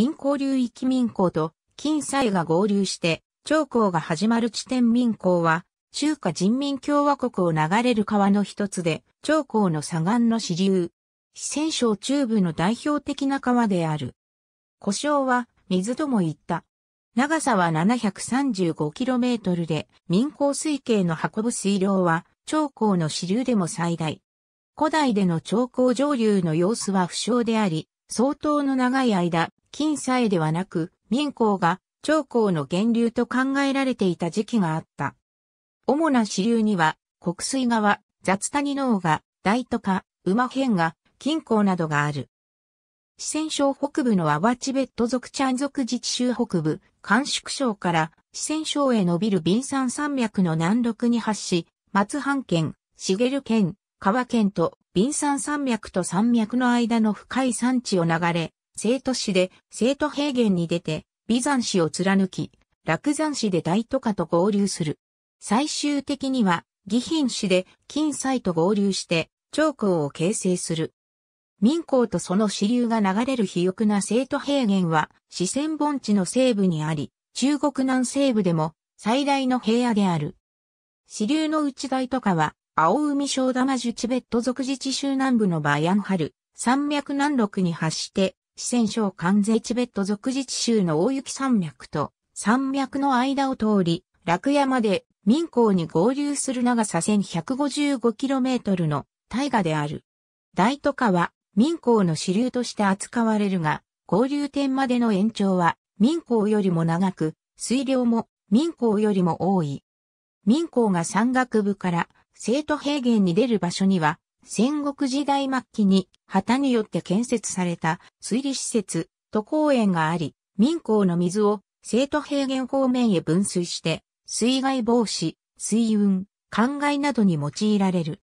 民交流域民工と金斎が合流して、長江が始まる地点民工は、中華人民共和国を流れる川の一つで、長江の左岸の支流。四川省中部の代表的な川である。故障は水とも言った。長さは 735km で、民工水系の運ぶ水量は、長江の支流でも最大。古代での長江上流の様子は不詳であり、相当の長い間、近さえではなく、民工が長江の源流と考えられていた時期があった。主な支流には、国水川、雑谷のが、大都か、馬辺が、金港などがある。四川省北部のアワチベット族チャン族自治州北部、甘粛省から四川省へ伸びるビン山山脈の南麓に発し、松藩県、茂県、川県とビン山山脈と山脈の間の深い山地を流れ、生徒市で生徒平原に出て、美山市を貫き、落山市で大都下と合流する。最終的には、義賓市で金西と合流して、長江を形成する。民港とその支流が流れる肥沃な生徒平原は、四川盆地の西部にあり、中国南西部でも最大の平野である。支流の内大都下は、青海小玉樹チベット族自治州南部のバヤンハル、山脈南麓に発して、四川省関税チベット属自治州の大雪山脈と山脈の間を通り、楽山で民港に合流する長さ 1155km の大河である。大都は民港の支流として扱われるが、合流点までの延長は民港よりも長く、水量も民港よりも多い。民港が山岳部から生徒平原に出る場所には、戦国時代末期に旗によって建設された水利施設、都公園があり、民港の水を生徒平原方面へ分水して、水害防止、水運、灌漑などに用いられる。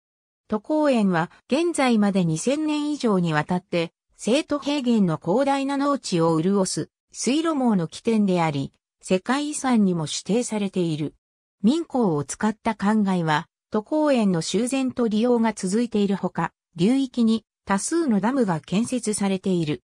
都公園は現在まで2000年以上にわたって、生徒平原の広大な農地を潤す水路網の起点であり、世界遺産にも指定されている。民港を使った灌漑は、都公園の修繕と利用が続いているほか、流域に多数のダムが建設されている。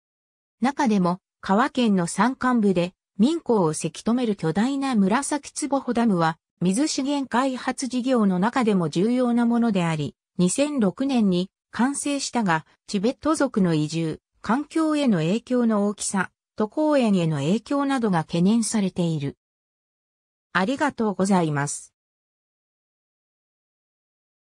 中でも、川県の山間部で民港をせき止める巨大な紫坪穂ダムは、水資源開発事業の中でも重要なものであり、2006年に完成したが、チベット族の移住、環境への影響の大きさ、都公園への影響などが懸念されている。ありがとうございます。